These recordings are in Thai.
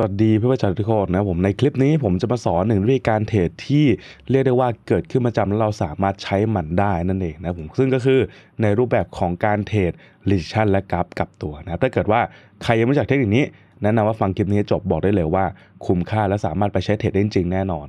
สวัสดีเพื่อนๆชาชทุกคนนะผมในคลิปนี้ผมจะมาสอนหนึ่งวิธีการเทรดที่เรียกได้ว่าเกิดขึ้นมาจำแล้วเราสามารถใช้มันได้นั่นเองนะผมซึ่งก็คือในรูปแบบของการเทรดลิชันและกราฟกับตัวนะถ้าเกิดว่าใครยังไม่รู้จักเทคนิคนี้แนะนำว่าฟังคลิปนี้จบบอกได้เลยว่าคุ้มค่าและสามารถไปใช้เทรดได้จริงแน่นอน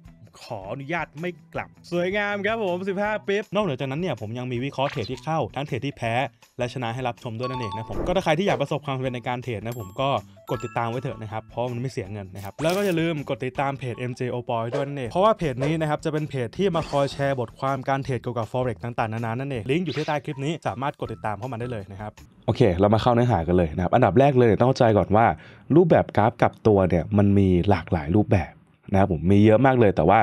ขออนุญาตไม่กลับสวยงามครับผม 15ปิ๊บนอกเหนือจากนั้นเนี่ยผมยังมีวิเคราะห์เทรดที่เข้า ทั้งเทรดที่แพ้ และชนะให้รับชมด้วยนั่นเองนะผม ก็ถ้าใครที่อยากประสบความสำเร็จในการเทรดนะผมก็กดติดตามไว้เถอะนะครับ เพราะมันไม่เสียเงินนะครับ แล้วก็อย่าลืมกดติดตามเพจ MJ o p o y ด้วยนั่นเอง เพราะว่าเพจนี้นะครับจะเป็นเพจที่มาคอยแชร์บทความการเทรดเกี่ยวกับ forex ต่าง ๆ นานานั่นเองลิงก์อยู่ที่ใต้คลิปนี้สามารถกดติดตามเข้ามาได้เลยนะครับ โอเค เรามาเข้าเนื้อหากันเลยนะครับ อันดับแรกเลยต้องเข้าใจก่อนว่ารูปแบบกราฟกับตัวเนี่ยมันมีหลากหลายรูปแบบนะครับผมมีเยอะมากเลยแต่ว่า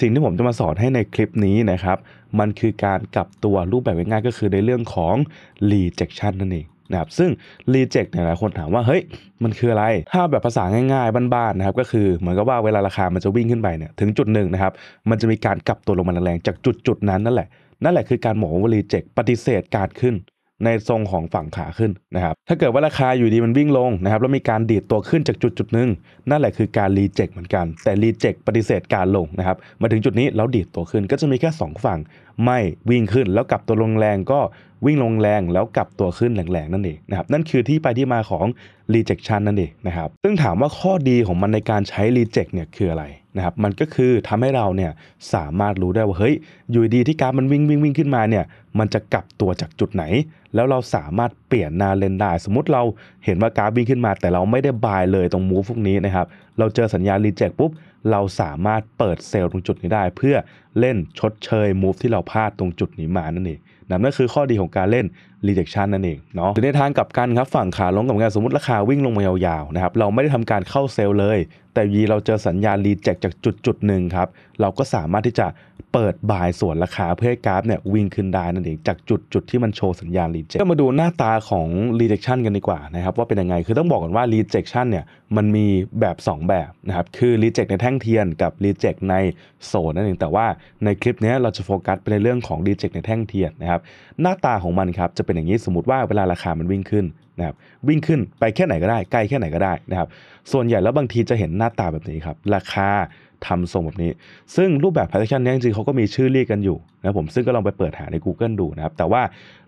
สิ่งที่ผมจะมาสอนให้ในคลิปนี้นะครับ มันคือการกลับตัวรูปแบบง่ายๆก็คือในเรื่องของ rejection นั่นเองนะครับซึ่ง reject เนี่ยหลายคนถามว่าเฮ้ย มันคืออะไรถ้าแบบภาษาง่ายๆ บ้านๆนะครับก็คือเหมือนกับว่าเวลาราคามันจะวิ่งขึ้นไปเนี่ยถึงจุดหนึ่งนะครับ มันจะมีการกลับตัวลงมาแรงๆจากจุดๆนั้นนั่นแหละนั่นแหละคือการหมอว่า reject ปฏิเสธการขึ้นในทรงของฝั่งขาขึ้นนะครับถ้าเกิดว่าราคาอยู่ดี มันวิ่งลงนะครับแล้วมีการดีดตัวขึ้นจากจุดจุดหนึ่งนั่นแหละคือการรีเจ็คเหมือนกันแต่รีเจ็คปฏิเสธการลงนะครับมาถึงจุดนี้ แล้วดีดตัวขึ้น ก็จะมีแค่ 2 ฝั่ง ไม่วิ่งขึ้นแล้วกลับตัวลงแรงก็วิ่งลงแรงแล้วกลับตัวขึ้นแรงๆนั่นเองนะครับนั่นคือที่ไปที่มาของรีเจ็คชันนั่นเองนะครับซึ่งถามว่าข้อดีของมันในการใช้รีเจ็คเนี่ยคืออะไรนะครับมันก็คือทำให้เราเนี่ยสามารถรู้ได้ว่าเฮ้ยอยู่ดีที่การมันวิ่งวิ่งวิ่งขึ้นมาเนี่ยมันจะกลับตัวจากจุดไหน แล้วเราสามารถเปลี่ยนหน้าเลนได้สมมติเราเห็นว่าการวิ่งขึ้นมา แต่เราไม่ได้บายเลยตรงมูฟพวกนี้นะครับเราเจอสัญญาณรีเจ็คปุ๊บเราสามารถเปิดเซลล์ตรงจุดนี้ได้เพื่อเล่นชดเชยมูฟที่เราพลาดตรงจุดนี้มานั่นเองนั่นก็คือข้อดีของการเล่น rejection นั่นเองเนาะหรือในทางกลับกันครับฝั่งขาลงกับการสมมติราคาวิ่งลงมายาวๆนะครับเราไม่ได้ทำการเข้าเซลเลย แต่ยีเราเจอสัญญาณ reject จากจุดจุดหนึ่งครับเราก็สามารถที่จะเปิดบายส่วนราคาเพื่อให้กราฟเนี่ยวิ่งขึ้นได้นั่นเองจากจุดจุดที่มันโชว์สัญญาณ reject ก็มาดูหน้าตาของ rejection กันดีกว่านะครับว่าเป็นยังไงคือต้องบอกก่อนว่า rejection เนี่ยมันมีแบบ 2 แบบนะครับคือ reject ในแท่งเทียนกับ reject ในโซนนั่นเองแต่ว่าในคลิปนี้เราจะโฟกัสไปในเรื่องของ reject ในแท่งเทียนนะครับหน้าตาของมันครับจะเป็นอย่างนี้สมมติว่าเวลาราคามันวิ่งขึ้นนะครับวิ่งขึ้นไปแค่ไหนก็ได้ไกลแค่ไหนก็ได้นะครับส่วนใหญ่แล้วบางทีจะเห็นหน้าตาแบบนี้ครับ ราคา ทำทรงแบบนี้ ซึ่งรูปแบบพาร t ทิ i o นนี้จริงๆเขาก็มีชื่อเรียกกันอยู่นะผมซึ่งก็ลองไปเปิดหาใน Google ดูนะครับ แต่ว่า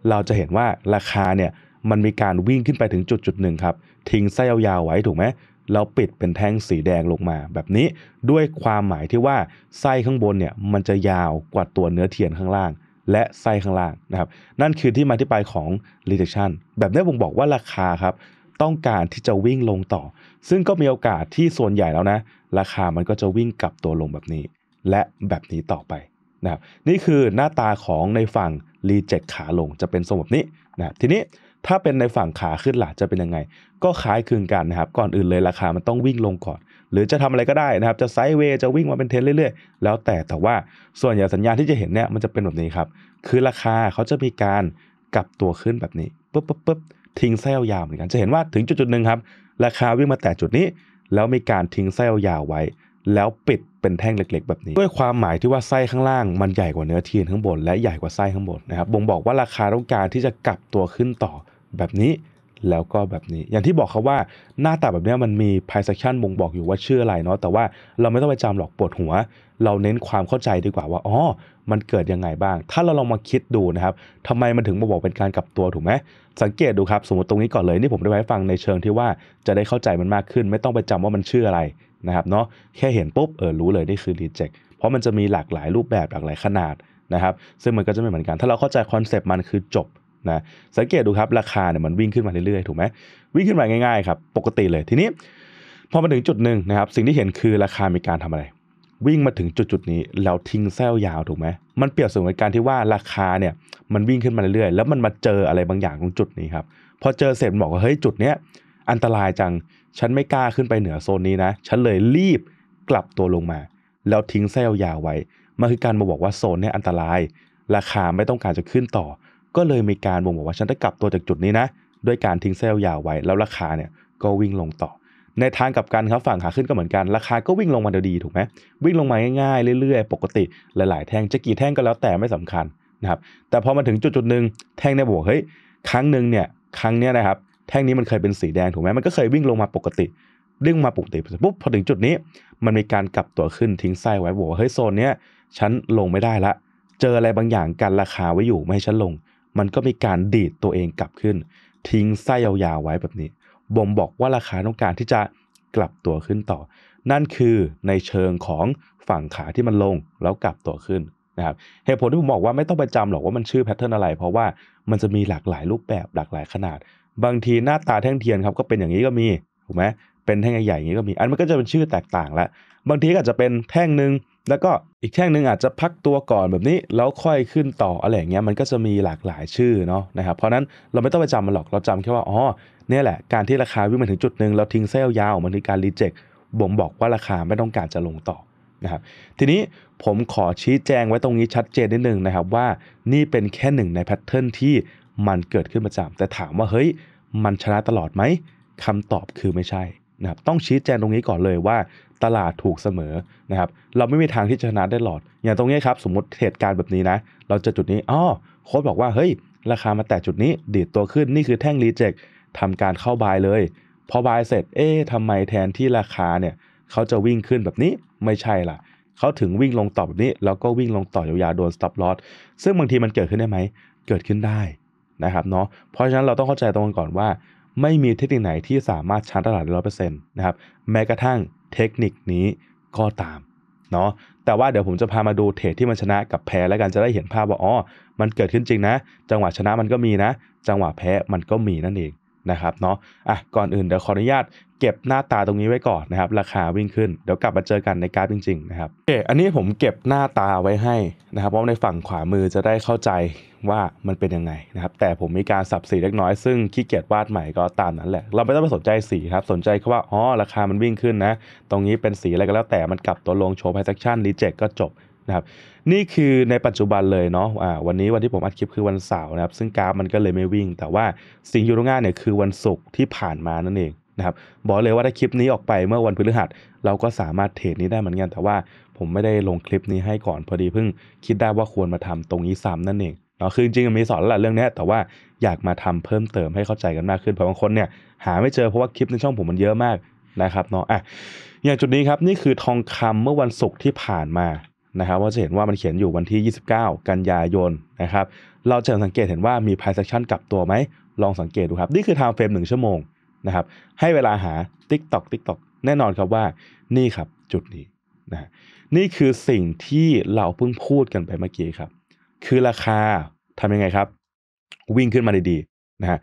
เราจะเห็นว่าราคาเนี่ยมันมีการวิ่งขึ้นไปถึงจุดจุดหนึ่งครับทิ้งไส้ยาวๆไว้ถูกไหมเราปิดเป็นแท่งสีแดงลงมา แบบนี้ด้วยความหมายที่ว่าไส้ข้างบนเนี่ยมันจะยาวกว่าตัวเนื้อเทียนข้างล่างและไส้ข้างล่างนะครับนั่นคือที่มาที่ไปของ rejection แบบนี้ผมบอกว่าราคาครับ ต้องการที่จะวิ่งลงต่อ ซึ่งก็มีโอกาสที่ส่วนใหญ่แล้วนะ ราคามันก็จะวิ่งกลับตัวลงแบบนี้ และแบบนี้ต่อไปนะครับนี่คือหน้าตาของในฝั่ง reject ขาลงจะเป็นทรงแบบนี้นะทีนี้ถ้าเป็นในฝั่งขาขึ้นหล่ะจะเป็นยังไง ก็คล้ายคลึงกันนะครับก่อนอื่นเลยราคามันต้องวิ่งลงก่อน หรือจะทำอะไรก็ได้นะครับ จะไซด์เวย์จะวิ่งมาเป็นเทนเรื่อยๆ แล้วแต่แต่ว่าส่วนใหญ่สัญญาณที่จะเห็นเนี่ยมันจะเป็นแบบนี้ครับ คือราคาเขาจะมีการกลับตัวขึ้นแบบนี้ปุ๊บปุ๊บปุ๊บทิ้งไส้ยาวเหมือนกัน จะเห็นว่าถึงจุดจุดหนึ่งครับราคาวิ่งมาแต่จุดนี้ แล้วมีการทิ้งไส้ยาวไว้ แล้วปิดเป็นแท่งเล็ก ๆ แบบนี้ด้วยความหมายที่ว่าไส้ข้างล่างมันใหญ่กว่าเนื้อเทียนข้างบนและใหญ่กว่าไส้ข้างบนนะครับบ่งบอกว่าราคาต้องการที่จะกลับตัวขึ้นต่อแบบนี้แล้วก็แบบนี้อย่างที่บอกเขาว่าหน้าตาแบบนี้มันมีไพ i c e ชั t บ่งบอกอยู่ว่าชื่ออะไรเนาะแต่ว่าเราไม่ต้องไปจำหรอกปวดหัว เราเน้นความเข้าใจดีกว่าว่าอ๋อมันเกิดยังไงบ้าง ถ้าเราลองมาคิดดูนะครับทำไมมันถึงมาบอกเป็นการกลับตัวถูกไหม สังเกตดูครับสมมติตรงนี้ก่อนเลยนี่ผมได้ไว้ฟังในเชิงที่ว่าจะได้เข้าใจมันมากขึ้น ไม่ต้องไปจำว่ามันชื่ออะไรนะครับเนาะแค่เห็นปุ๊บเออรู้เลยนี่คือ reject เพราะมันจะมีหลากหลายรูปแบบหลากหลายขนาดนะครับซึ่งมันก็จะไม่เหมือนกัน ถ้าเราเข้าใจคอนเซปต์มันคือจบนะสังเกตดูครับ ราคาเนี่ยมันวิ่งขึ้นมาเรื่อยๆถูกไหม วิ่งขึ้นมาง่าย ๆ ครับปกติเลย ทีนี้ พอมาถึงจุดหนึ่งนะครับสิ่งที่เห็นคือราคามีการทำอะไร วิ่งมาถึงจุดจุดนี้แล้วทิ้งเส้นยาวถูกไหมมันเปรียบเสมือนการที่ว่าราคาเนี่ยมันวิ่งขึ้นมาเรื่อยๆแล้วมันมาเจออะไรบางอย่างตรงจุดนี้ครับพอเจอเสร็จบอกว่าเฮ้ยจุดเนี้ยอันตรายจังฉันไม่กล้าขึ้นไปเหนือโซนนี้นะฉันเลยรีบกลับตัวลงมา แล้วทิ้งเส้นยาวไว้มันคือการมาบอกว่าโซนเนี้ยอันตราย ราคาไม่ต้องการจะขึ้นต่อก็เลยมีการบ่งบอกว่าฉันจะกลับตัวจากจุดนี้นะด้วยการทิ้งเซลล์ยาวไว้ แล้วราคาเนี่ยก็วิ่งลงต่อ ในทางกับกันครับฝั่งขาขึ้นก็เหมือนกันราคาก็วิ่งลงมาเดียวดีถูกไหมวิ่งลงมาง่ายๆเรื่อย ๆ ปกติหลายๆ แท่งจะกี่แท่งก็แล้วแต่ไม่สำคัญนะครับแต่พอมาถึงจุดจุดหนึ่งแท่งเนี่ยบอกเฮ้ยครั้งหนึ่งเนี่ยครั้งเนี้ยนะครับแท่งนี้มันเคยเป็นสีแดงถูกไหมมันก็เคยวิ่งลงมาปกติวื่งมาปกติปุ๊บพอถึงจุดนี้มันมีการกลับตัวขึ้นทิ้งไส้ไว้บอกว่าเฮ้ยโซนเนี้ยฉันลงไม่ได้ละเจออะไรบางอย่างกันราคาไว้อยู่ไม่ให้ฉันลงมันก็มีการดีดตัวเองกลับขึ้น ทิ้งไส้ยาวๆไว้แบบนี้บ่งบอกว่าราคาต้องการที่จะกลับตัวขึ้นต่อ นั่นคือในเชิงของฝั่งขาที่มันลงแล้วกลับตัวขึ้นนะครับเหตุผลที่ผมบอกว่าไม่ต้องไปจำหรอกว่ามันชื่อแพทเทิร์นอะไร เพราะว่ามันจะมีหลากหลายรูปแบบหลากหลายขนาด บางทีหน้าตาแท่งเทียนครับก็เป็นอย่างนี้ก็มีถูกไหมเป็นแท่งใหญ่ๆอย่างนี้ก็มีอันมันก็จะเป็นชื่อแตกต่างละ บางทีก็จะเป็นแท่งหนึ่งแล้วก็อีกแท่งหนึ่งอาจจะพักตัวก่อนแบบนี้แล้วค่อยขึ้นต่ออะไรเงี้ยมันก็จะมีหลากหลายชื่อเนาะนะครับเพราะนั้นเราไม่ต้องไปจำมันหรอกเราจำแค่ว่าอ๋อเนี่ยแหละการที่ราคาวิ่งมาถึงจุดหนึ่งเราทิ้งเซลล์ยาวมันคือการรีเจ็คบ่งบอกว่าราคาไม่ต้องการจะลงต่อนะครับทีนี้ผมขอชี้แจงไว้ตรงนี้ชัดเจนนิดนึงนะครับว่านี่เป็นแค่หนึ่งในแพทเทิร์นที่มันเกิดขึ้นประจำแต่ถามว่าเฮ้ยมันชนะตลอดไหมคำตอบคือไม่ใช่นะครับต้องชี้แจงตรงนี้ก่อนเลยว่าตลาดถูกเสมอนะครับ เราไม่มีทางที่จะชนะได้หลอด อย่างตรงนี้ครับ สมมติเหตุการณ์แบบนี้นะ เราจะจุดนี้อ๋อโค้ดบอกว่า เฮ้ย ราคามาแตะจุดนี้ ดีดตัวขึ้น นี่คือแท่งรีเจ็คทำการเข้าบายเลย พอบายเสร็จ เอ๊ะทำไมแทนที่ราคาเนี่ยเขาจะวิ่งขึ้นแบบนี้ ไม่ใช่ล่ะ เขาถึงวิ่งลงต่อแบบนี้ แล้วก็วิ่งลงต่ออยาวๆโดนสต็อปลอสซึ่งบางทีมันเกิดขึ้นได้ไหม เกิดขึ้นได้นะครับเนาะ เพราะฉะนั้นเราต้องเข้าใจตรงกันก่อนว่า ไม่มีเทคนิคไหนที่สามารถชาร์จตลาดได้ร้อยเปอร์เซ็นต์นะครับแม้กระทั่งเทคนิคนี้ก็ตามเนาะแต่ว่าเดี๋ยวผมจะพามาดูเทรดที่มันชนะกับแพ้แล้วกันจะได้เห็นภาพว่าอ๋อมันเกิดขึ้นจริงนะ จังหวะชนะมันก็มีนะ จังหวะแพ้มันก็มีนั่นเองนะครับเนาะอ่ะก่อนอื่นเดี๋ยวขออนุญาตเก็บหน้าตาตรงนี้ไว้ก่อนนะครับราคาวิ่งขึ้นเดี๋ยวกลับมาเจอกันในการจริงๆนะครับโอเคอันนี้ผมเก็บหน้าตาไว้ให้นะครับ เพราะในฝั่งขวามือจะได้เข้าใจว่ามันเป็นยังไงนะครับ แต่ผมมีการสับสีเล็กน้อย ซึ่งขี้เกียจวาดใหม่ก็ตามนั้นแหละ เราไม่ต้องไปสนใจสีครับ สนใจแค่ว่า อ๋อ ราคามันวิ่งขึ้นนะ ตรงนี้เป็นสีอะไรก็แล้วแต่มันกลับตัวลงโชว์ไพ a n s a c t i o n r e ก็จบนะครับ นี่คือในปัจจุบันเลยเนาะะวันนี้วันที่ผมอัดคลิปคือวันเสาร์นะครับ ซึ่งกราฟมันก็เลยไม่วิ่ง แต่ว่าสิ่งยูโรงานเนี่ยคือวันศุกร์ที่ผ่านมานั่นเองนะครับ บอกเลยว่าถ้าคลิปนี้ออกไปเมื่อวันพฤหัสเราก็สามารถเทรดนี้ได้เหมือนกัน แต่ว่าผมไม่ได้ลงคลิปนี้ให้ก่อนพอดีเพิ่งคิดได้ว่าควรมาทำตรงนี้ซ้ำนั่นเองเนาะคือจริงๆมีสอนแล้วแหละเรื่องนี้แต่ว่าอยากมาทำเพิ่มเติมให้เข้าใจกันมากขึ้นเพราะบางคนเนี่ยหาไม่เจอเพราะว่าคลิปในช่องผมมันเยอะมากนะครับเนาะอ่ะอย่างจุดนี้ครับนี่คือทองคำเมื่อวันศุกร์ที่ผ่านมานะครับว่าจะเห็นว่ามันเขียนอยู่วันที่ 29 กันยายนนะครับเราจะสังเกตเห็นว่ามีไพ่เซ็กชันกลับตัวไหมลองสังเกตดูครับนี่คือ t เฟรมหนึ่1ชั่วโมงนะครับให้เวลาหา TikTok TikTok แน่นอนครับว่านี่ครับจุดนี้นะนี่คือสิ่งที่เราเพิ่งพูดกันไปเมื่อกี้ครับคือราคาทำยังไงครับ วิ่งขึ้นมาดีๆนะฮะ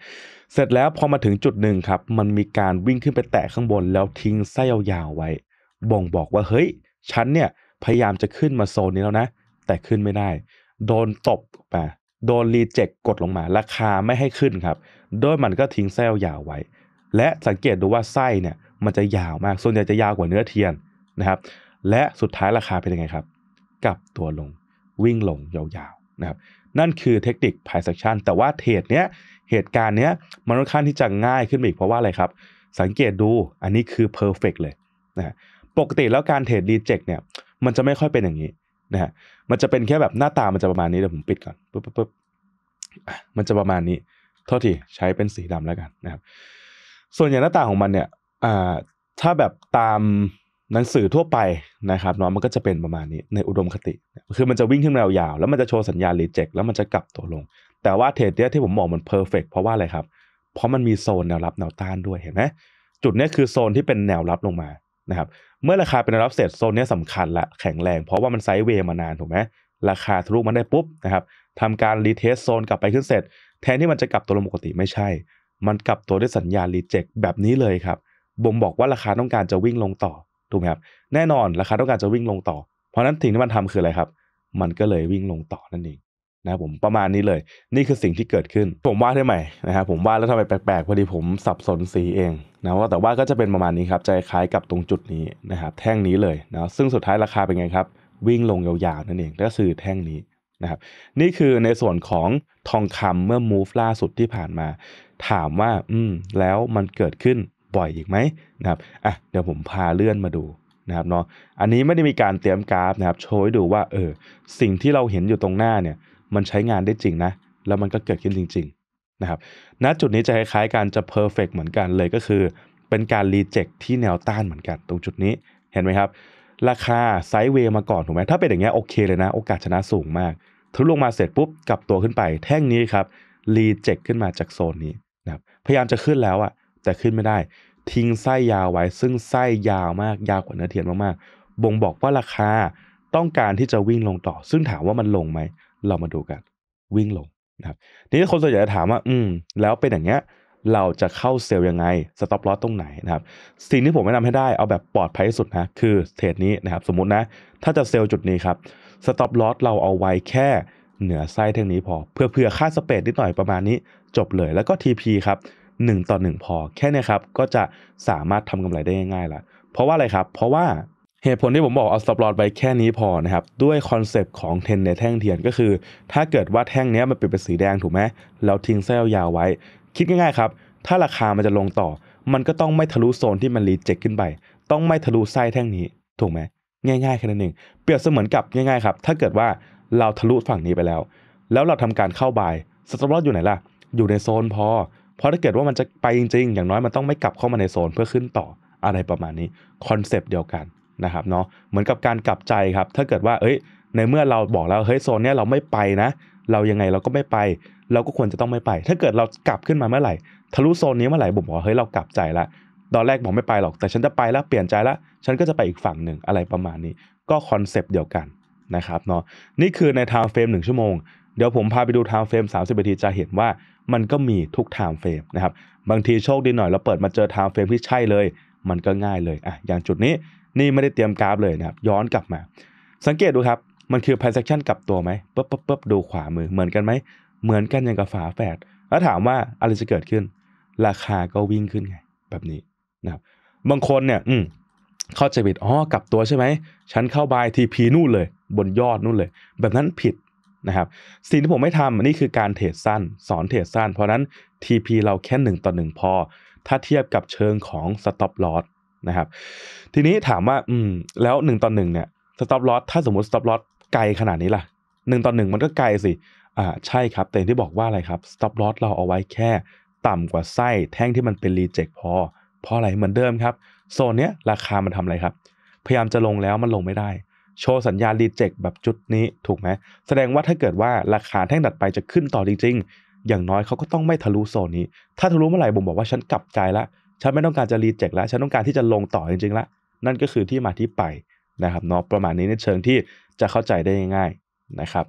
เสร็จแล้วพอมาถึงจุดหนึ่งครับมันมีการวิ่งขึ้นไปแตะข้างบน แล้วทิ้งไส้ยาวๆไว้ บ่งบอกว่าเฮ้ยฉันเนี่ย พยายามจะขึ้นมาโซนนี้แล้วนะ แต่ขึ้นไม่ได้ โดนตบไปโดนรีเจ็คกดลงมา ราคาไม่ให้ขึ้นครับ โดยมันก็ทิ้งไส้ยาวไว้ และสังเกตดูว่าไส้เนี่ย มันจะยาวมากส่วนใหญ่จะยาวกว่าเนื้อเทียนนะครับ และสุดท้ายราคาเป็นยังไงครับกลับตัวลงวิ่งลงยาวนะครับนั่นคือเทคนิคพายสักชันแต่ว่าเทรดเนี้ยเหตุการณ์เนี้ยมันค่อนข้างที่จะง่ายขึ้นอีกเพราะว่าอะไรครับ สังเกตดูอันนี้คือเพอร์เฟกเลยนะปกติแล้วการเทรดรีเจ็คเนี่ย มันจะไม่ค่อยเป็นอย่างนี้นะฮะมันจะเป็นแค่แบบหน้าตามันจะประมาณนี้เดี๋ยวผมปิดก่อนปุ๊บปุ๊บปุ๊บมันจะประมาณนี้โทษทีใช้เป็นสีดำแล้วกันนะครับ ส่วนใหญ่หน้าตาของมันเนี่ยอ่าถ้าแบบตามหนังสือทั่วไปนะครับเนาะมันก็จะเป็นประมาณนี้ ในอุดมคติ คือมันจะวิ่งขึ้นมายาวๆแล้วมันจะโชว์สัญญาณรีเจ็คแล้วมันจะกลับตัวลง แต่ว่าเทรดเนี้ยที่ผมบอกมันเพอร์เฟกเพราะว่าอะไรครับเพราะมันมีโซนแนวรับแนวต้านด้วยเห็นไหมจุดนี้คือโซนที่เป็นแนวรับลงมานะครับเมื่อราคาเป็นแนวรับเสร็จโซนนี้สำคัญละแข็งแรงเพราะว่ามันไซด์เวย์มานานถูกไหมราคาทะลุมันได้ปุ๊บนะครับทำการรีเทสโซนกลับไปขึ้นเสร็จแทนที่มันจะกลับตัวลงปกติไม่ใช่ มันกลับตัวด้วยสัญญาณรีเจ็คแบบนี้เลยครับบ่งบอกว่าราคาต้องการจะวิ่งลงต่อถูกไหมครับ แน่นอนราคาต้องการจะวิ่งลงต่อ เพราะนั้นสิ่งที่มันทำคืออะไรครับ มันก็เลยวิ่งลงต่อนั่นเองนะผมประมาณนี้เลย นี่คือสิ่งที่เกิดขึ้น ผมวาดได้ไหมนะครับผมวาดแล้วทำไมแปลกๆพอดีผมสับสนสีเองนะว่าแต่ว่าก็จะเป็นประมาณนี้ครับใจคล้ายกับตรงจุดนี้นะครับแท่งนี้เลยนะซึ่งสุดท้ายราคาเป็นไงครับ วิ่งลงยาวๆนั่นเองก็คือแท่งนี้นะครับ นี่คือในส่วนของทองคำเมื่อมูฟล่าสุดที่ผ่านมาถามว่า อืมแล้วมันเกิดขึ้นบ่อยอีกไหมนะครับอ่ะเดี๋ยวผมพาเลื่อนมาดูนะครับเนาะอันนี้ไม่ได้มีการเตรียมกราฟนะครับ โชว์ให้ดูว่าเออสิ่งที่เราเห็นอยู่ตรงหน้าเนี่ยมันใช้งานได้จริงนะ แล้วมันก็เกิดขึ้นจริงๆ นะครับณจุดนี้จะคล้ายๆการจะเพอร์เฟกเหมือนกันเลยก็คือเป็นการรีเจ็คที่แนวต้านเหมือนกันตรงจุดนี้เห็นไหมครับ ราคาไซด์เวย์มาก่อนถูกไหมถ้าเป็นอย่างเงี้ยโอเคเลยนะ โอกาสชนะสูงมากทุลงมาเสร็จปุ๊บกลับตัวขึ้นไป แท่งนี้ครับรีเจ็คขึ้นมาจากโซนนี้นะครับพยายามจะขึ้นแล้วอะแต่ขึ้นไม่ได้ทิ้งไส้ยาวไว้ ซึ่งไส้ยาวมากยาวกว่าเนื้อเทียนมากๆบ่งบอกว่าราคาต้องการที่จะวิ่งลงต่อ ซึ่งถามว่ามันลงไหมเรามาดูกันวิ่งลงนะครับนี่คนส่วนใหญ่จะถามว่า อืม แล้วเป็นอย่างเงี้ยเราจะเข้าเซลล์ยังไงสต็อปลอสตรงไหนนะครับ สิ่งที่ผมแนะนำให้ได้ เอาแบบปลอดภัยที่สุดนะ คือเทรดนี้นะครับ สมมุตินะ ถ้าจะเซลล์จุดนี้ครับสต็อปลอสเราเอาไว้แค่เหนือไส้เท่านี้พอเพื่อเพื่อค่าสเปดนิดหน่อยประมาณนี้ จบเลยแล้วก็ TP ครับ1 ต่อ 1 พอแค่นี้ครับ ก็จะสามารถทำกำไรได้ง่ายๆละเพราะว่าอะไรครับเพราะว่าเหตุผลที่ผมบอกเอาสต็อปลอดไปแค่นี้พอนะครับด้วยคอนเซปต์ของเทนในแท่งเทียนก็คือ ถ้าเกิดว่าแท่งนี้มันเปลี่ยนเป็นสีแดงถูกไหมแล้วทิ้งเส้นยาวไว้ คิดง่ายๆครับ ถ้าราคามันจะลงต่อ มันก็ต้องไม่ทะลุโซนที่มันรีเจ็คขึ้นไปต้องไม่ทะลุไส้แท่งนี้ถูกไหมง่ายๆแค่นั้นเองเปรียบเสมือนกับง่ายๆครับ ถ้าเกิดว่าเราทะลุฝั่งนี้ไปแล้ว แล้วเราทำการเข้าบายสต็อปลอดอยู่ไหนล่ะ อยู่ในโซนพอเพราะถ้าเกิดว่ามันจะไปจริงๆ อย่างน้อยมันต้องไม่กลับเข้ามาในโซนเพื่อขึ้นต่ออะไรประมาณนี้ คอนเซปต์เดียวกันนะครับเนาะเหมือนกับการกลับใจครับถ้าเกิดว่า เอ้ยในเมื่อเราบอกแล้วเฮ้ยโซนนี้เราไม่ไปนะเรายังไงเราก็ไม่ไป เราก็ควรจะต้องไม่ไป ถ้าเกิดเรากลับขึ้นมาเมื่อไหร่ทะลุโซนนี้เมื่อไหร่ผมบอกเฮ้ยเรากลับใจละตอนแรกบอกไม่ไปหรอกแต่ฉันจะไปแล้วเปลี่ยนใจแล้วฉันก็จะไปอีกฝั่งหนึ่งอะไรประมาณนี้ก็คอนเซปต์เดียวกันนะครับเนาะนี่คือในทาวเฟรม1ชั่วโมงเดี๋ยวผมพาไปดูทางเฟรม30นาทีจะเห็นว่ามันก็มีทุกไทม์เฟรมนะครับ บางทีโชคดีหน่อยเราเปิดมาเจอไทม์เฟรมที่ใช่เลย มันก็ง่ายเลยอ่ะอย่างจุดนี้นี่ไม่ได้เตรียมกราฟเลยนะครับย้อนกลับมา สังเกตดูครับ มันคือ transaction กลับตัวไหมปุ๊บปุ๊บปุ๊บดูขวามือเหมือนกันไหม เหมือนกันอย่างกับฝาแฝดแล้วถามว่าอะไรจะเกิดขึ้น ราคาก็วิ่งขึ้นไง แบบนี้นะครับบางคนเนี่ยอืมเข้าใจผิดอ๋อกลับตัวใช่ไหมฉันเข้าบายทีพีนู่นเลย บนยอดนู่นเลย แบบนั้นผิดนะครับสิ่งที่ผมไม่ทำนี่คือการเทรดสั้น สอนเทรดสั้น เพราะนั้น TP เราแค่1ต่อ1พอ ถ้าเทียบกับเชิงของ Stop Loss นะครับทีนี้ถามว่าอืมแล้ว 1ต่อ1เนี่ย Stop Loss ถ้าสมมติ Stop Loss ไกลขนาดนี้ล่ะ 1ต่อ1มันก็ไกลสิ อ่า ใช่ครับ แต่ที่บอกว่าอะไรครับ Stop Loss เราเอาไว้แค่ต่ำกว่าไส้แท่งที่มันเป็น Reject พอ เพราะอะไรเหมือนเดิมครับ โซนเนี้ยราคามันทำอะไรครับพยายามจะลงแล้วมันลงไม่ได้โชว์สัญญาณรีเจ็คแบบจุดนี้ถูกไหมแสดงว่าถ้าเกิดว่าราคาแท่งดัดไปจะขึ้นต่อจริงๆ อย่างน้อยเขาก็ต้องไม่ทะลุโซนนี้ ถ้าทะลุเมื่อไหร่บ่งบอกว่าฉันกลับใจละฉันไม่ต้องการจะรีเจ็คละฉันต้องการที่จะลงต่อจริงๆละนั่นก็คือที่มาที่ไปนะครับเนาะประมาณนี้ในเชิงที่จะเข้าใจได้ง่ายๆนะครับ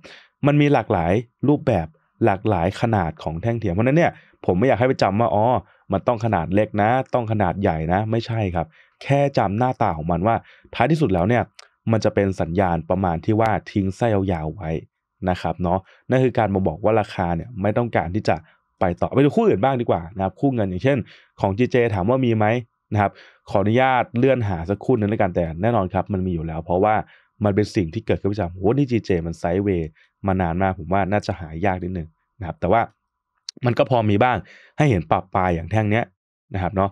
มันมีหลากหลายรูปแบบ หลากหลายขนาดของแท่งเทียมเพราะนั้นเนี่ยผมไม่อยากให้ไปจำว่าอ๋อมันต้องขนาดเล็กนะ ต้องขนาดใหญ่นะ ไม่ใช่ครับ แค่จำหน้าตาของมันว่าท้ายที่สุดแล้วเนี่ยมันจะเป็นสัญญาณประมาณที่ว่าทิ้งไส้ยาวๆไว้นะครับเนาะนั่นคือการมาบอกว่าราคาเนี่ยไม่ต้องการที่จะไปต่อไปดูคู่อื่นบ้างดีกว่านะครับคู่เงินอย่างเช่นของ GJ ถามว่ามีไหมนะครับขออนุญาตเลื่อนหาสักคู่นึงแล้วกันแต่แน่นอนครับมันมีอยู่แล้ว เพราะว่ามันเป็นสิ่งที่เกิดขึ้นประจำอ้นที่ GJ มันไซด์เวย์มานานมากผมว่าน่าจะหายากนิดนึงนะครับ แต่ว่า มันก็พอมีบ้างให้เห็นปรับปลายอย่างแท่งเนี้ยนะครับเนาะ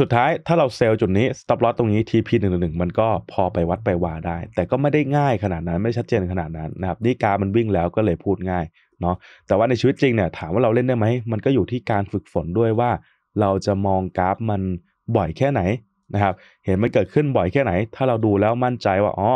สุดท้ายถ้าเราเซลล์จุดนี้ stop loss ตรงนี้ TP 1 1มันก็พอไปวัดไปวาได้ แต่ก็ไม่ได้ง่ายขนาดนั้นไม่ชัดเจนขนาดนั้นนะครับนี่การมันวิ่งแล้วก็เลยพูดง่ายเนาะแต่ว่าในชีวิตจริงเนี่ยถามว่าเราเล่นได้ไหมมันก็อยู่ที่การฝึกฝนด้วยว่า เราจะมองกราฟมันบ่อยแค่ไหนนะครับเห็นมันเกิดขึ้นบ่อยแค่ไหน ถ้าเราดูแล้วมั่นใจว่าอ๋อ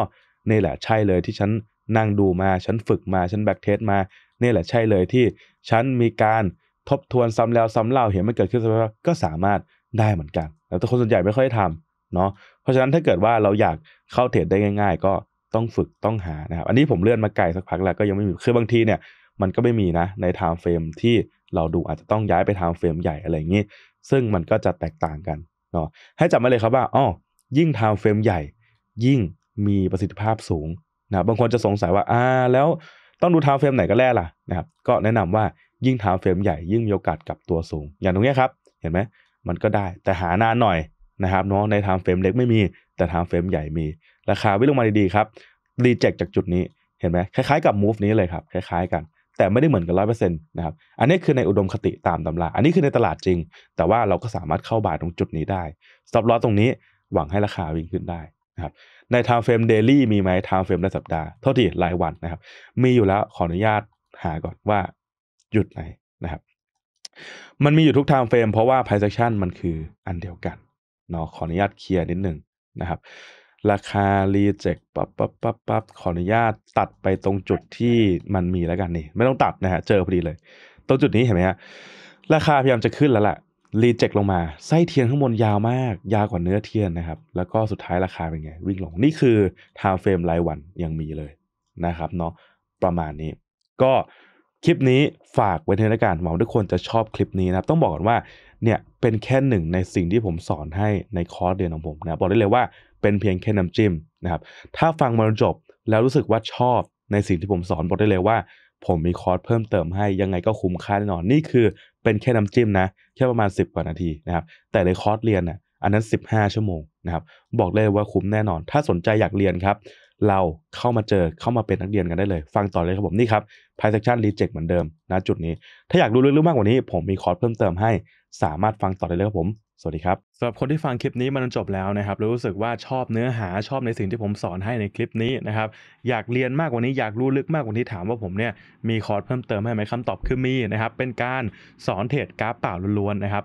นี่แหละใช่เลยที่ฉันนั่งดูมาฉันฝึกมาฉันแบ็กเทสมา นี่แหละใช่เลยที่ฉันมีการทบทวนซ้ำแล้วซ้าเล่าเห็นมันเกิดขึ้นซ้ำแล้วก็สามารถได้เหมือนกัน แต่คนส่วนใหญ่ไม่ค่อยทำเนาะเพราะฉะนั้นถ้าเกิดว่าเราอยากเข้าเทรดได้ง่าย ๆ ก็ต้องฝึกต้องหานะครับอันนี้ผมเลื่อนมาไกลสักพักแล้วก็ยังไม่มี คือบางทีเนี่ย มันก็ไม่มีนะในไทม์เฟรมที่เราดูอาจจะต้องย้ายไปไทม์เฟรมใหญ่อะไรอย่างนี้ ซึ่งมันก็จะแตกต่างกันเนาะให้จำไว้เลยครับว่าอ๋อยิ่งไทม์เฟรมใหญ่ยิ่งมีประสิทธิภาพสูงนะบางคนจะสงสัยว่าอ่าแล้วต้องดูไทม์เฟรมไหนก็แล่ล่ะนะครับก็แนะนำว่ายิ่งถามเฟรมใหญ่ยิ่งมีโอกาสกลับตัวสูง อย่างตรงนี้ครับ เห็นไหม มันก็ได้แต่หานานหน่อยนะครับเนาะในทมเฟรมเล็กไม่มีแต่ทมเฟรมใหญ่มีราคาวิ่งลงมาดี ๆ ครับรีเจ็คจากจุดนี้เห็นไหม คล้ายๆกับมูฟนี้เลยครับคล้าย ๆ กัน แต่ไม่ได้เหมือนกันร้อยเปอร์เซ็นต์นะครับอันนี้คือในอุดมคติตามตำรา อันนี้คือในตลาดจริง แต่ว่าเราก็สามารถเข้าบาทตรงจุดนี้ได้ซับล้อตรงนี้หวังให้ราคาวิ่งขึ้นได้นะครับในไทม์เฟรมเดลี่มีไหมไทม์เฟรมรายสัปดาห์เท่าที่รายวันนะครับมีอยู่แล้วขออนุญาตหาก่อนว่าหยุดไหน นะครับ มันมีอยู่ทุกไทม์เฟรมเพราะว่า price action มันคืออันเดียวกันเนาะขออนุญาตเคลียร์นิดนึงนะครับ ราคา reject ปับป๊บปั๊บปั๊บขออนุญาตตัดไปตรงจุดที่มันมีแล้วกันนี่ไม่ต้องตัดนะฮะเจอพอดีเลย ตรงจุดนี้เห็นไหมฮะราคาพยายามจะขึ้นแล้วแหละรีเจ็คลงมา ไส้เทียนข้างบนยาวมาก ยาวกว่าเนื้อเทียนนะครับ แล้วก็สุดท้ายราคาเป็นไง วิ่งลงนี่คือไทม์เฟรมรายวันยังมีเลยนะครับเนาะประมาณนี้ ก็คลิปนี้ฝากไว้ในรายการหวังทุกคนจะชอบคลิปนี้นะครับต้องบอกก่อนว่าเนี่ยเป็นแค่หนึ่งในสิ่งที่ผมสอนให้ในคอร์สเรียนของผมนะบบอกได้เลยว่าเป็นเพียงแค่น้ำจิ้มนะครับถ้าฟังมาจบแล้วรู้สึกว่าชอบในสิ่งที่ผมสอนบอกได้เลยว่า ผมมีคอร์สเพิ่มเติมให้ยังไงก็คุ้มค่าแน่นอนนี่คือเป็นแค่น้ำจิ้มนะแค่ประมาณ 10กว่านาทีนะครับแต่ในคอร์สเรียนนะ่ะอันนั้น 15 ชั่วโมงนะครับบอกเลยว่าคุ้มแน่นอน ถ้าสนใจอยากเรียนครับเราเข้ามาเจอเข้ามาเป็นนักเรียนกันได้เลย ฟังต่อเลยครับผมนี่ครับ p y s e c t i o n Reject เหมือนเดิม นะจุดนี้ ถ้าอยากรู้ลึกๆมากกว่านี้ ผมมีคอร์สเพิ่มเติมให้สามารถฟังต่อได้เลยครับผม สวัสดีครับสำหรับคนที่ฟังคลิปนี้มันจบแล้วนะครับรู้สึกว่าชอบเนื้อหาชอบในสิ่งที่ผมสอนให้ในคลิปนี้นะครับ อยากเรียนมากกว่านี้อยากรู้ลึกมากกว่านี้ถามว่าผมเนี่ยมีคอร์สเพิ่มเติมให้ไหมคำตอบคือมีนะครับ เป็นการสอนเทรดกราฟเปล่าล้วนๆนะครับ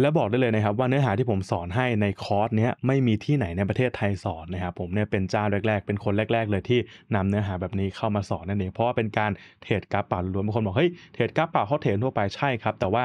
และบอกได้เลยนะครับว่าเนื้อหาที่ผมสอนให้ในคอร์สนี้ไม่มีที่ไหนในประเทศไทยสอนนะครับผมเนี่ยเป็นเจ้าแรก ๆเป็นคนแรก ๆ เลยที่นำเนื้อหาแบบนี้เข้ามาสอนนั่นเองเพราะว่าเป็นการเทรดกราฟป่าล้วนบางคนบอกเฮ้ยเทรดกราฟป่าเขาเทรดทั่วไปใช่ครับ แต่ว่า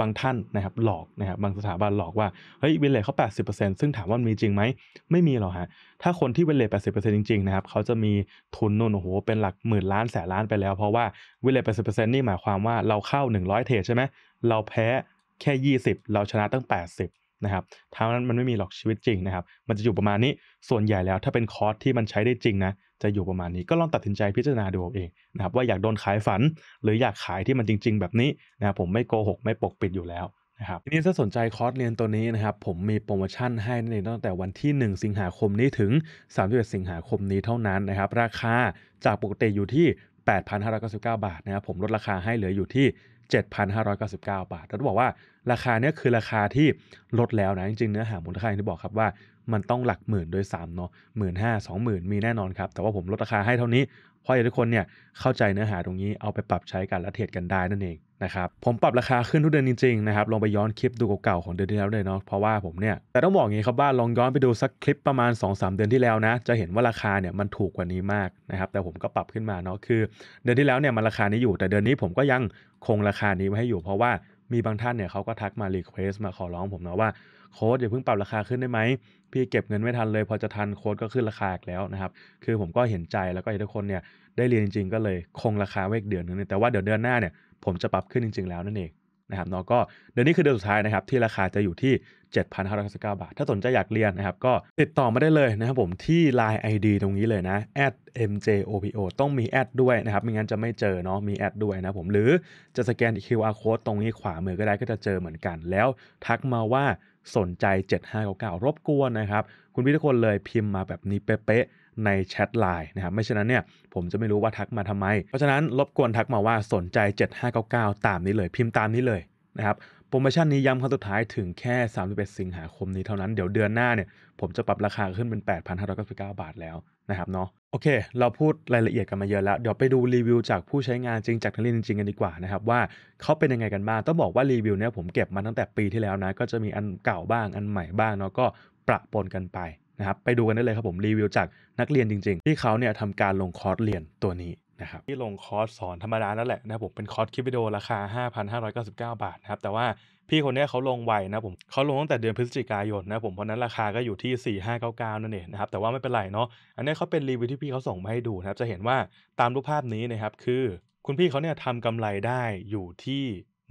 บางท่านนะครับ หลอกนะครับ บางสถาบันหลอกว่า เฮ้ยเวเลทเขา 80%ซึ่งถามว่ามีจริงไหมไม่มีหรอกฮะ ถ้าคนที่เวเลท 80%จริง ๆ นะครับเขาจะมีทุนนู่นโอ้โหเป็นหลักหมื่นล้านแสนล้านไปแล้ว เพราะว่าเวเลท 80%นี่หมายความว่าเราเข้า 100 เทรดใช่ไหมเราแพ้แค่ 20 เราชนะตั้ง 80นะครับถ้ามันไม่มีหรอกชีวิตจริงนะครับ มันจะอยู่ประมาณนี้ ส่วนใหญ่แล้วถ้าเป็นคอร์สที่มันใช้ได้จริงนะ จะอยู่ประมาณนี้ก็ลองตัดสินใจพิจารณาดูเองนะครับว่าอยากโดนขายฝันหรืออยากขายที่มันจริงๆ แบบนี้นะครับผมไม่โกหก ไม่ปกปิดอยู่แล้วนะครับทีนี้ถ้าสนใจคอร์สเรียนตัวนี้นะครับผมมีโปรโมชั่นให้ในตั้งแต่วันที่ 1 สิงหาคมนี้ถึง31สิงหาคมนี้เท่านั้นนะครับราคาจากปกติอยู่ที่ 8,599บาทนะครับผมลดราคาให้เหลืออยู่ที่ 7,599 บาทแล้วบอกว่าราคาเนี้ยคือราคาที่ ลดแล้วนะจริง ๆเนื้อหามูลค่าที่บอกครับว่ามันต้องหลักหมื่นโดยสามเนาะหมื่นห้าสองหมื่นมีแน่นอนครับแต่ว่าผมลดราคาให้เท่านี้เพราะอยากทุกคนเนี่ยเข้าใจเนื้อหาตรงนี้เอาไปปรับใช้กันและเทรดกันได้นั่นเองนะครับผมปรับราคาขึ้นทุกเดือนจริงๆนะครับลองไปย้อนคลิปดูเก่าๆของเดือนที่แล้วเลยเนาะเพราะว่าผมเนี่ยแต่ต้องบอกงี้ครับว่าลองย้อนไปดูสักคลิปประมาณ2สเดือนที่แล้วนะจะเห็นว่าราคาเนี่ยมันถูกกว่านี้มากนะครับแต่ผมก็ปรับขึ้นมาเนาะคือ เดือนที่แล้วเนี่ยมันราคานี้อยู่แต่เดือนนี้ผมก็ยังคงราคานี้ไว้ให้อยู่เพราะว่ามีบางท่านเนี่ยเขาก็ทักมารีเควสมาขอร้องผมนะว่าโค้ดอย่าเพิ่งปรับราคาขึ้นได้ไหม พี่เก็บเงินไม่ทันเลยพอจะทันโค้ดก็ขึ้นราคาอีกแล้วนะครับ คือผมก็เห็นใจแล้วก็หทุกคนเนี่ยได้เรียนจริง ๆ ก็เลยคงราคาไว้กเดือนนึงแต่ว่าเดี๋ยวเดือนหน้าเนี่ยผมจะปรับขึ้นจริงๆแล้วนั่นเองะครับเนาะก็เดือนนี้คือเดือนสุดท้ายนะครับที่ราคาจะอยู่ที่ 7,599บาท ถ้าสนใจอยากเรียนนะครับก็ติดต่อมาได้เลยนะครับผม ที่ Line ID ตรงนี้เลยนะ @mjopo ต้องมีแอดด้วยนะครับไม่งั้นจะไม่เจอเนาะมีแอดด้วยนะผมหรือจะสแกน QR code ตรงนี้ขวามือก็ได้ก็จะเจอเหมือนกัน แล้วทักมาว่าสนใจ 7599รบกวนนะครับ คุณพี่ทุกคนเลยพิมพ์มาแบบนี้เป๊ะในแชทไลน์นะครับไม่ฉะนั้นเนี่ยผมจะไม่รู้ว่าทักมาทำไม เพราะฉะนั้น รบกวนทักมาว่าสนใจ 7599 ตามนี้เลย พิมพ์ตามนี้เลยนะครับโปรโมชั่นนี้ย้ำครั้งสุดท้ายถึงแค่ 31 สิงหาคมนี้เท่านั้นเดี๋ยวเดือนหน้าเนี่ยผมจะปรับราคาขึ้นเป็น 8,599 บาทแล้วนะครับเนาะโอเค เราพูดรายละเอียดกันมาเยอะแล้ว เดี๋ยวไปดูรีวิวจากผู้ใช้งานจริงจากทังลรีนจริงกันดีกว่านะครับว่าเขาเป็นยังไงกันบ้างต้องบอกว่ารีวิวเนี่ยผมเก็บมาตั้งแต่ปีที่แล้วนะก็จะมีอันเก่าบ้างอันใหม่บ้างเนาะก็ประปนกันไปะครับไปดูกันได้เลยครับผมรีวิวจากนักเรียนจริงๆที่เขาเนี่ยทำการลงคอร์สเรียนตัวนี้นะครับที่ลงคอร์สสอนธรรมดานั่นแหละนะผมเป็นคอร์สคลิปวิดีโอราคา 5,599 บาทนะครับแต่ว่าพี่คนนี้เขาลงไวนะผมเขาลงตั้งแต่เดือนพฤศจิกายนนะผมเพราะนั้นราคาก็อยู่ที่ 4599นั่นเองนะครับแต่ว่าไม่เป็นไรเนาะอันนี้เขาเป็นรีวิวที่พี่เขาส่งมาให้ดูนะครับจะเห็นว่าตามรูปภาพนี้นะครับคือ คุณพี่เขาเนี่ยทำกำไรได้อยู่ที่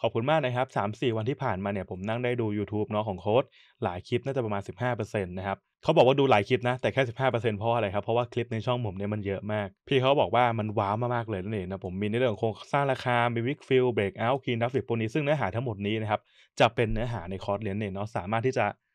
ขอบคุณมากนะครับ 3-4 วันที่ผ่านมาเนี่ยผมนั่งได้ดู YouTube เนาะของโค้ดหลายคลิปน่าจะประมาณ 15%นะครับเขาบอกว่าดูหลายคลิปนะ แต่แค่ 15%เพราะอะไรครับ เพราะว่าคลิปในช่องผมเนี่ยมันเยอะมาก พี่เขาบอกว่ามันว้าวมากๆเลยนั่นเองนะผมมีในเรื่องของโครงสร้างราคามีวิกฟิลเบรกเอาท์คีนดับฟิกโปรนี้ซึ่งเนื้อหาทั้งหมดนี้นะครับจะเป็นเนื้อหาในคอร์สเรียนเนี่ยเนาะสามารถที่จะ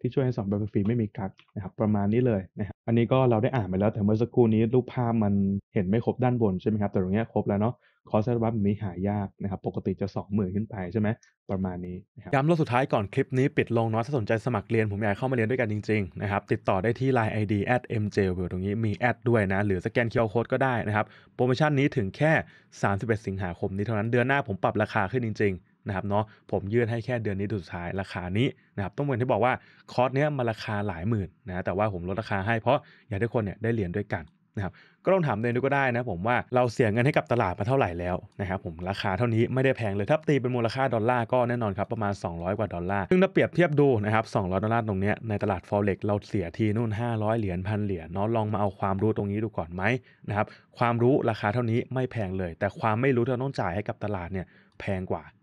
ที่ช่วยให้สอนแบบฟรีไม่มีกักนะครับประมาณนี้เลยนะครับอันนี้ก็เราได้อ่านไปแล้วแต่เมื่อสักครู่นี้รูปภาพมันเห็นไม่ครบด้านบนใช่ไหมครับแต่ตรงนี้ครบแล้วเนาะคอร์สบัฟมีหายากนะครับปกติจะ 20,000ขึ้นไปใช่ไหมประมาณนี้นะครับย้ำรอบสุดท้ายก่อนคลิปนี้ปิดลงเนาะถ้าสนใจสมัครเรียนผมอยากเข้ามาเรียนด้วยกันจริงๆนะครับติดต่อได้ที่ Line ID at mjw ตรงนี้มีแอดด้วยนะหรือสแกนเค QR โค้ดก็ได้นะครับโปรโมชั่นนี้ถึงแค่ 31 สิงหาคมนี้เท่านั้นเดือนหน้าผมปรับราคาขึ้นจริง ๆนะครับเนาะผมยื่นให้แค่เดือนนี้สุดท้ายราคานี้นะครับต้องเมีนที่บอกว่าคอร์สเนี้ยมันราคาหลายหมื่นนะแต่ว่าผมลดราคาให้เพราะอยากให้คนเนี่ยได้เรียนด้วยกันนะครับก็ลองถามเองดูก็ได้นะผมว่าเราเสียเงินให้กับตลาดมาเท่าไหร่แล้วนะครับผมราคาเท่านี้ไม่ได้แพงเลยถ้าตีเป็นมูลค่าดอลลาร์ก็แน่นอนครับประมาณ200กว่าดอลลาร์ซึ่งถ้าเปรียบเทียบดูนะครับ200ดอลลาร์ตรงเนี้ยในตลาดฟอเร็กเราเสียทีนู่น 500เหรียญพันเหรียญเนาะลองมาเอาความรู้ตรงนี้ดูก่อนไหมนะครับความรู้ราคาเท่านี้ไม่แพงเลย แต่ความไม่รู้ที่เราต้องจ่ายให้กับตลาดเนี่ยแพงกว่า